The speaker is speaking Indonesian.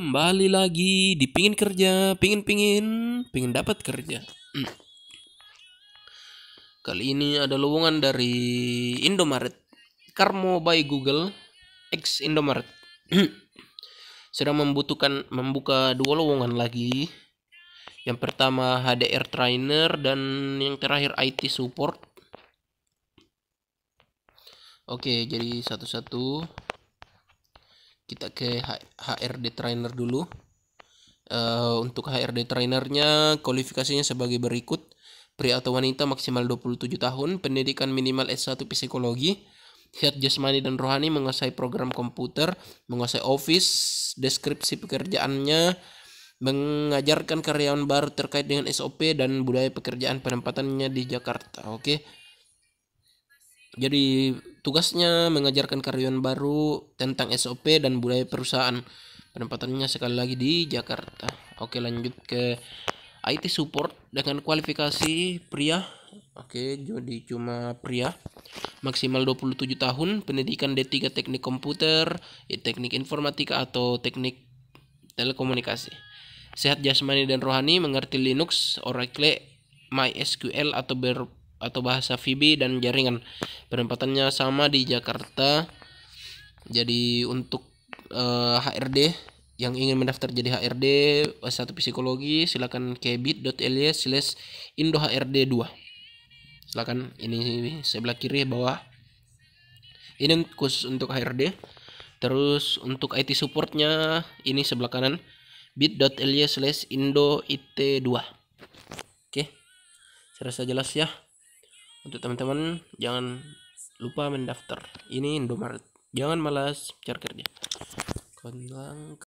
kembali lagi di pingin kerja, pingin pingin, pingin dapat kerja. Hmm. Kali ini ada lowongan dari Indomaret, Karmo by Google, ex Indomaret. Hmm. Sedang membutuhkan membuka dua lowongan lagi. Yang pertama HDR trainer dan yang terakhir IT support. Oke, jadi satu-satu kita ke HRD trainer dulu uh, untuk HRD trainernya kualifikasinya sebagai berikut pria atau wanita maksimal 27 tahun pendidikan minimal S1 psikologi sehat jasmani dan rohani menguasai program komputer menguasai office deskripsi pekerjaannya mengajarkan karyawan baru terkait dengan SOP dan budaya pekerjaan penempatannya di Jakarta oke okay? Jadi tugasnya mengajarkan karyawan baru tentang SOP dan budaya perusahaan. Penempatannya sekali lagi di Jakarta. Oke, lanjut ke IT support dengan kualifikasi pria. Oke, jadi cuma pria. Maksimal 27 tahun, pendidikan D3 Teknik Komputer, ya, Teknik Informatika atau Teknik Telekomunikasi. Sehat jasmani dan rohani, mengerti Linux, Oracle, MySQL atau ber atau bahasa Fibi dan jaringan. Penempatannya sama di Jakarta. Jadi untuk uh, eh, HRD yang ingin mendaftar jadi HRD satu psikologi silakan ke bit.ly slash HRD 2 silakan ini sebelah kiri bawah ini khusus untuk HRD terus untuk IT supportnya ini sebelah kanan bit.ly slash indo it2 oke saya rasa jelas ya untuk teman-teman jangan lupa mendaftar ini Indomaret jangan malas cari kerja kondang